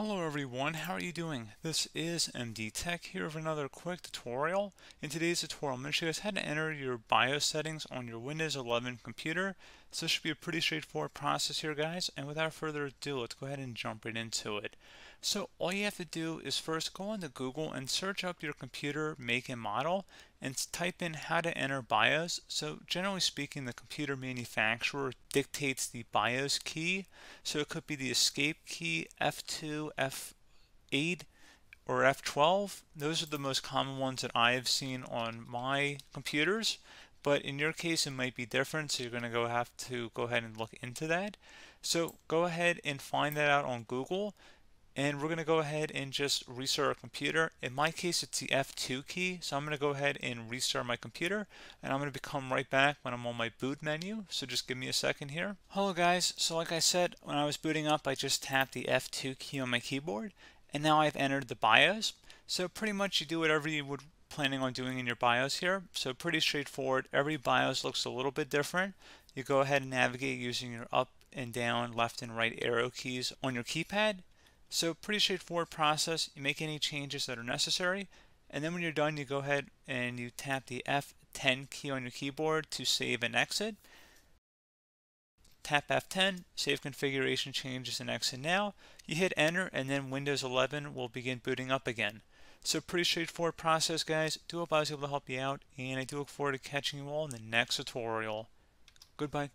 Hello everyone, how are you doing? This is MD Tech here with another quick tutorial. In today's tutorial, I'm going to show you guys how to enter your BIOS settings on your Windows 11 computer. So this should be a pretty straightforward process here guys, and without further ado, let's go ahead and jump right into it. So all you have to do is first go onto Google and search up your computer make and model, and type in how to enter BIOS. So generally speaking, the computer manufacturer dictates the BIOS key. So it could be the escape key, F2, F8, or F12. Those are the most common ones that I have seen on my computers. But in your case, it might be different, so you're going to go have to go ahead and look into that. So go ahead and find that out on Google and we're going to go ahead and just restart our computer. In my case, it's the F2 key, so I'm going to go ahead and restart my computer, and I'm going to come right back when I'm on my boot menu, so just give me a second here. Hello guys, so like I said, when I was booting up, I just tapped the F2 key on my keyboard, and now I've entered the BIOS. So pretty much you do whatever you would planning on doing in your BIOS here. So pretty straightforward. Every BIOS looks a little bit different. You go ahead and navigate using your up and down, left and right arrow keys on your keypad. So pretty straightforward process. You make any changes that are necessary. And then when you're done, you go ahead and you tap the F10 key on your keyboard to save and exit. Tap F10, save configuration changes and exit now. You hit enter and then Windows 11 will begin booting up again. So pretty straightforward process guys. Do hope I was able to help you out and I do look forward to catching you all in the next tutorial. Goodbye.